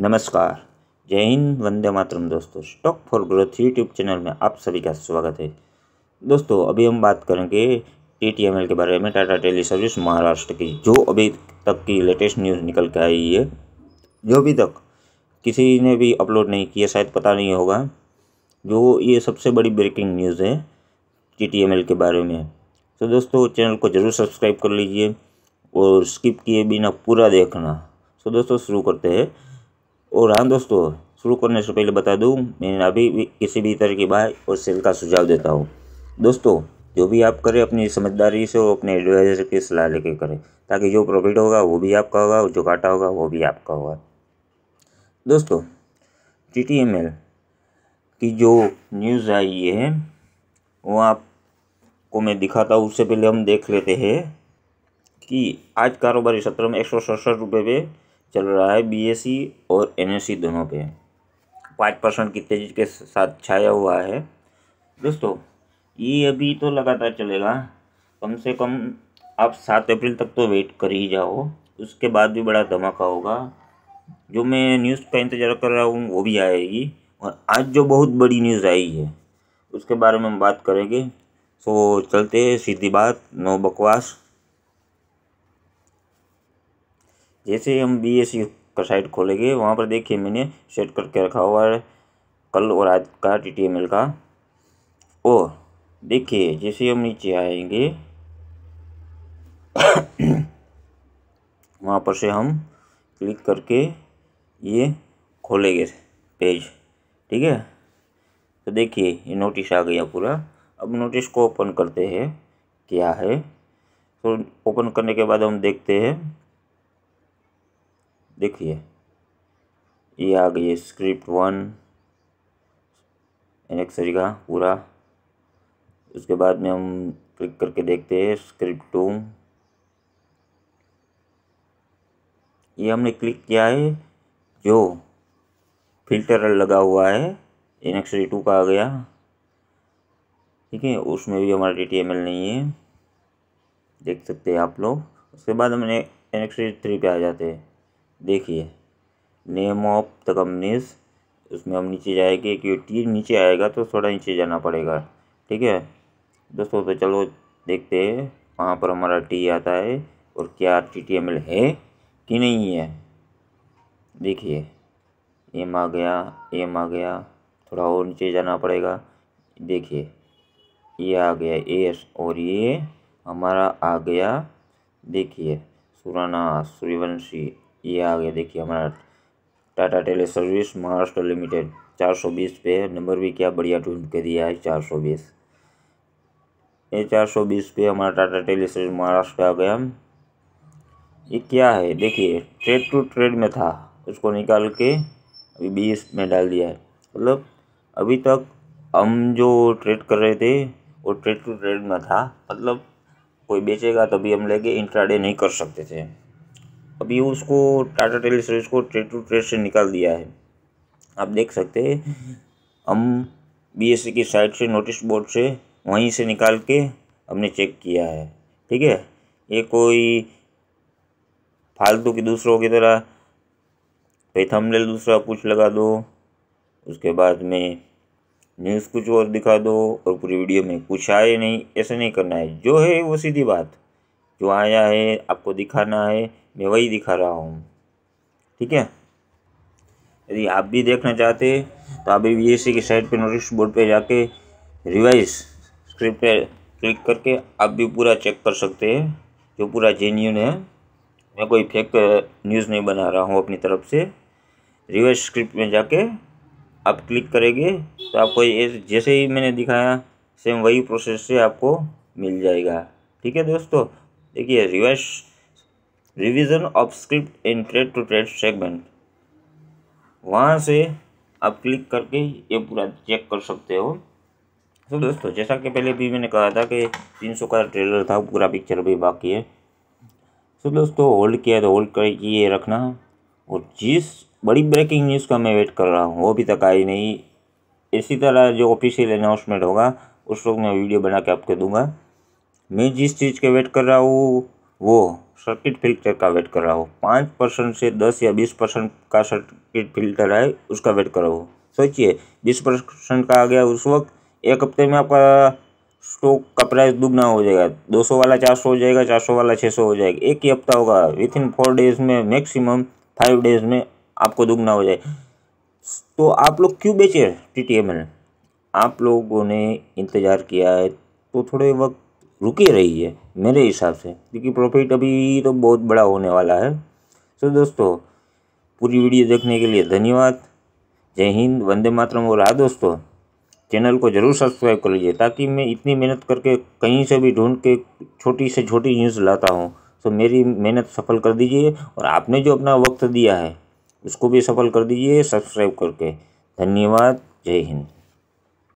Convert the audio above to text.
नमस्कार जय हिंद वंदे मातरम दोस्तों stock for growth YouTube channel में आप सभी का स्वागत है दोस्तों अभी हम बात करेंगे टी टी एम एल के बारे में टाटा टेली सर्विस महाराष्ट्र की जो अभी तक की लेटेस्ट न्यूज़ निकल के आई है जो अभी तक किसी ने भी अपलोड नहीं किया शायद पता नहीं होगा जो ये सबसे बड़ी ब्रेकिंग न्यूज़ है टी टी एम एल के बारे में तो दोस्तों चैनल को ज़रूर सब्सक्राइब कर लीजिए और स्किप किए बिना पूरा देखना तो दोस्तों शुरू करते हैं और हाँ दोस्तों शुरू करने से पहले बता दूँ मैं अभी भी किसी भी तरह की बाय और सेल का सुझाव देता हूँ दोस्तों जो भी आप करें अपनी समझदारी से और अपने एडवाइज़र की सलाह लेके करें ताकि जो प्रॉफिट होगा वो भी आपका होगा और जो घाटा होगा वो भी आपका होगा दोस्तों टी टी एम एल की जो न्यूज़ आई है वो आपको मैं दिखाता हूँ उससे पहले हम देख लेते हैं कि आज कारोबारी सत्र में एक सौ सड़सठ रुपये पे चल रहा है बीएससी और एनएसई दोनों पे पाँच परसेंट की तेजी के साथ छाया हुआ है दोस्तों ये अभी तो लगातार चलेगा कम से कम आप सात अप्रैल तक तो वेट कर ही जाओ उसके बाद भी बड़ा धमाका होगा जो मैं न्यूज़ का इंतज़ार कर रहा हूँ वो भी आएगी और आज जो बहुत बड़ी न्यूज़ आई है उसके बारे में हम बात करेंगे सो तो चलते हैं सीधी बात नो बकवास जैसे हम बी एस का साइट खोलेंगे वहाँ पर देखिए मैंने सेट करके रखा हुआ है कल और आज का टी टी एम एल का और देखिए जैसे हम नीचे आएंगे वहाँ पर से हम क्लिक करके ये खोलेंगे पेज ठीक है तो देखिए ये नोटिस आ गया पूरा अब नोटिस को ओपन करते हैं क्या है तो ओपन करने के बाद हम देखते हैं देखिए ये आ गई है स्क्रिप्ट वन एनेक्सरी का पूरा उसके बाद में हम क्लिक करके देखते हैं स्क्रिप्ट टू ये हमने क्लिक किया है जो फिल्टर लगा हुआ है एनेक्सरी टू का आ गया ठीक है उसमें भी हमारा डी टी एम एल नहीं है देख सकते हैं आप लोग उसके बाद हमने एनेक्सरी थ्री पे आ जाते हैं देखिए नेम ऑफ द कंपनीज उसमें हम नीचे जाएंगे कि टी नीचे आएगा तो थोड़ा नीचे जाना पड़ेगा ठीक है दोस्तों तो चलो देखते हैं वहाँ पर हमारा टी आता है और क्या टी टी एम एल है कि नहीं है देखिए एम आ गया एम आ गया थोड़ा और नीचे जाना पड़ेगा देखिए ये आ गया एस और ये हमारा आ गया देखिए सुराना सूर्यवंशी ये आ गया देखिए हमारा Tata tele service Maharashtra limited चार सौ बीस पे नंबर भी क्या बढ़िया ट्विंट के दिया है चार सौ बीस ये चार सौ बीस पे हमारा टाटा टेली सर्विस महाराष्ट्र आ गया ये क्या है देखिए ट्रेड टू ट्रेड में था उसको निकाल के अभी बीस में डाल दिया है मतलब अभी तक हम जो ट्रेड कर रहे थे वो ट्रेड टू ट्रेड में था मतलब कोई बेचेगा तभी हम लेके इंट्राडे नहीं कर सकते थे अभी उसको टाटा टेली सर्विस को ट्रेड टू ट्रेड से निकाल दिया है आप देख सकते हैं हम बीएससी e की साइट से नोटिस बोर्ड से वहीं से निकाल के हमने चेक किया है ठीक है ये कोई फालतू की दूसरों की तरह पैथम ले दूसरा कुछ लगा दो उसके बाद में न्यूज़ कुछ और दिखा दो और पूरी वीडियो में कुछ आए नहीं ऐसा नहीं करना है जो है वो सीधी बात जो आया है आपको दिखाना है मैं वही दिखा रहा हूँ ठीक है यदि आप भी देखना चाहते तो आप भी बी की साइट पे नोटिस बोर्ड पे जाके रिवाइज स्क्रिप्ट पे क्लिक करके आप भी पूरा चेक कर सकते हैं जो पूरा जेन्यून है मैं कोई फेक न्यूज़ नहीं बना रहा हूँ अपनी तरफ से रिवाइज स्क्रिप्ट में जाके आप क्लिक करेंगे तो आपको ये जैसे ही मैंने दिखाया सेम वही प्रोसेस से आपको मिल जाएगा ठीक है दोस्तों देखिए रिवेश revision of script in trade to trade segment वहाँ से आप क्लिक करके ये पूरा चेक कर सकते हो तो दोस्तों जैसा कि पहले भी मैंने कहा था कि 300 का ट्रेलर था पूरा पिक्चर भी बाकी है तो दोस्तों होल्ड किया तो होल्ड करके ये रखना और जिस बड़ी ब्रेकिंग न्यूज़ का मैं वेट कर रहा हूँ वो अभी तक आई नहीं इसी तरह जो ऑफिशियल अनाउंसमेंट होगा उस वक्त मैं वीडियो बना के आपको दूंगा मैं जिस चीज़ का वेट कर रहा हूँ वो सर्किट फिल्टर का वेट कर रहा हूँ पाँच परसेंट से दस या बीस परसेंट का सर्किट फिल्टर है उसका वेट कर रहा हूँ सोचिए बीस परसेंट का आ गया उस वक्त एक हफ्ते में आपका स्टॉक का प्राइस दुगना हो जाएगा दो सौ वाला चार सौ हो जाएगा चार सौ वाला छः सौ हो जाएगा एक ही हफ्ता होगा विथ इन फोर डेज में मैक्सिमम फाइव डेज में आपको दुगना हो जाए तो आप लोग क्यों बेचे टी टी एम एल आप लोगों ने इंतज़ार किया है तो थोड़े वक्त रुकी रही है मेरे हिसाब से क्योंकि प्रॉफिट अभी तो बहुत बड़ा होने वाला है सो दोस्तों पूरी वीडियो देखने के लिए धन्यवाद जय हिंद वंदे मातरम और हाँ दोस्तों चैनल को ज़रूर सब्सक्राइब कर लीजिए ताकि मैं इतनी मेहनत करके कहीं से भी ढूंढ के छोटी से छोटी न्यूज़ लाता हूँ तो मेरी मेहनत सफल कर दीजिए और आपने जो अपना वक्त दिया है उसको भी सफल कर दीजिए सब्सक्राइब करके धन्यवाद जय हिंद